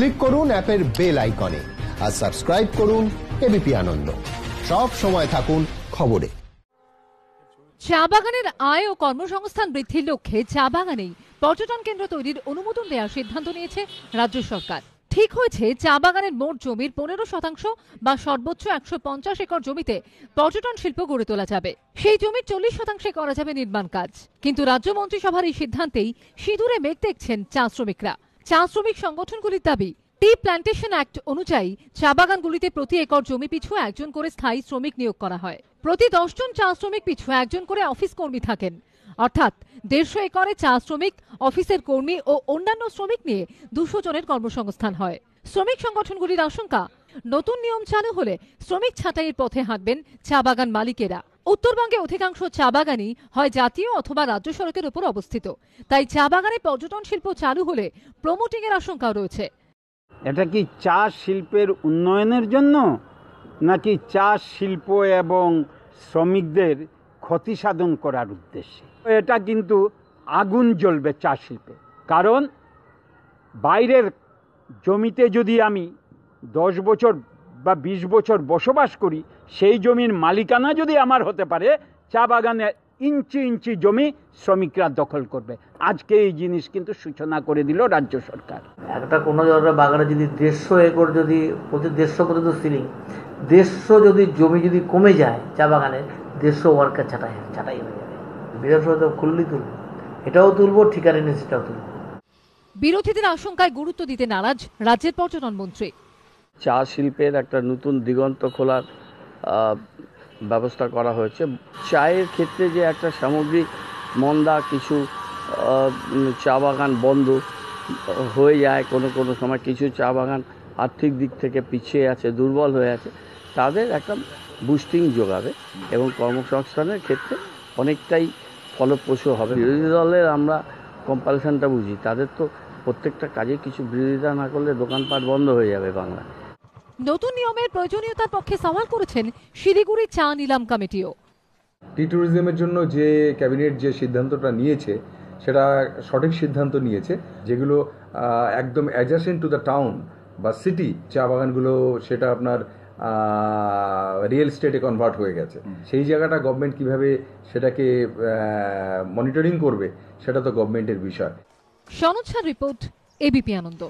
click করুন অ্যাপের bell আইকনে আর সাবস্ক্রাইব করুন এবিপি আনন্দ সব সময় থাকুন খবরে চা বাগানের আয় ও কর্মসংস্থান বৃদ্ধির লক্ষ্যে চা বাগানেই পর্যটন কেন্দ্র তৈরির অনুমোদন দেওয়ার সিদ্ধান্ত নিয়েছে রাজ্য সরকার ঠিক হয়েছে চা বাগানের মোট জমির পনেরো শতাংশ বা সর্বোচ্চ একশো পঞ্চাশ একর জমিতে পর্যটন শিল্প গড়ে তোলা যাবে সেই জমির চল্লিশ শতাংশে করা যাবে নির্মাণ কাজ কিন্তু রাজ্য মন্ত্রিসভার এই সিদ্ধান্তেই সিঁদুরে মেঘ দেখছেন চা শ্রমিকরা চা শ্রমিক সংগঠনগুলির দাবি টি প্ল্যান্টেশন অ্যাক্ট অনুযায়ী চা বাগানগুলিতে প্রতি একর জমি পিছু একজন করে স্থায়ী শ্রমিক নিয়োগ করা হয় প্রতি দশজন চা শ্রমিক পিছু একজন করে অফিস কর্মী থাকেন অর্থাৎ দেড়শো একরে চা শ্রমিক অফিসের কর্মী ও অন্যান্য শ্রমিক নিয়ে দুশো জনের কর্মসংস্থান হয় শ্রমিক সংগঠনগুলির আশঙ্কা নতুন নিয়ম চালু হলে শ্রমিক ছাঁটাইয়ের পথে হাঁটবেন চা বাগান মালিকেরা উত্তরবঙ্গে অধিকাংশ চা বাগানই হয় জাতীয় অথবা রাজ্য সড়কের উপর অবস্থিত তাই চা বাগানে পর্যটন শিল্প চালু হলে এর আশঙ্কা রয়েছে এটা কি চা শিল্পের উন্নয়নের জন্য নাকি চা শিল্প এবং শ্রমিকদের ক্ষতি সাধন করার উদ্দেশ্যে এটা কিন্তু আগুন জ্বলবে চা শিল্পে কারণ বাইরের জমিতে যদি আমি দশ বছর বা ২০ বছর বসবাস করি সেই জমির মালিকানা যদি আমার হতে পারে চা বাগানে ইঞ্চি ইঞ্চি জমি শ্রমিকরা দখল করবে আজকে এই জিনিস কিন্তু সূচনা করে দিল রাজ্য সরকার একটা কোনো বাগানে যদি দেড়শো একর যদি প্রতি দেড়শো পর্যন্ত সিলিং দেড়শো যদি জমি যদি কমে যায় চা বাগানের দেড়শো ওয়ার্কার ছাটাই ছাটাই হয়ে যাবে বিধানসভা খুললি তুলবো এটাও তুলবো ঠিকানা নিয়ে সেটাও তুলবো বিরোধীদের আশঙ্কায় গুরুত্ব দিতে নারাজ রাজ্যের পর্যটন মন্ত্রী চা শিল্পের একটা নতুন দিগন্ত খোলার ব্যবস্থা করা হয়েছে চায়ের ক্ষেত্রে যে একটা সামগ্রিক মন্দা কিছু চা বাগান বন্ধ হয়ে যায় কোনো কোনো সময় কিছু চা বাগান আর্থিক দিক থেকে পিছিয়ে আছে দুর্বল হয়ে আছে তাদের একটা বুস্টিং যোগাবে এবং কর্মসংস্থানের ক্ষেত্রে অনেকটাই ফলপ্রসূ হবে বিরোধী দলের আমরা কম্পালশনটা বুঝি তাদের তো প্রত্যেকটা কাজে কিছু বিরোধিতা না করলে দোকানপাট বন্ধ হয়ে যাবে বাংলায় নতুন নিয়মের প্রয়োজনীয়তার পক্ষে সওয়াল করেছেন শিলিগুড়ি চা নিলাম কমিটিও টি ট্যুরিজমের জন্য যে ক্যাবিনেট যে সিদ্ধান্তটা নিয়েছে সেটা সঠিক সিদ্ধান্ত নিয়েছে যেগুলো একদম অ্যাডজাসেন্ট টু দ্য টাউন বা সিটি চা বাগানগুলো সেটা আপনার রিয়েল স্টেটে কনভার্ট হয়ে গেছে সেই জায়গাটা গভর্নমেন্ট কিভাবে সেটাকে মনিটরিং করবে সেটা তো গভর্নমেন্টের বিষয় সনচ্ছার রিপোর্ট এবিপি আনন্দ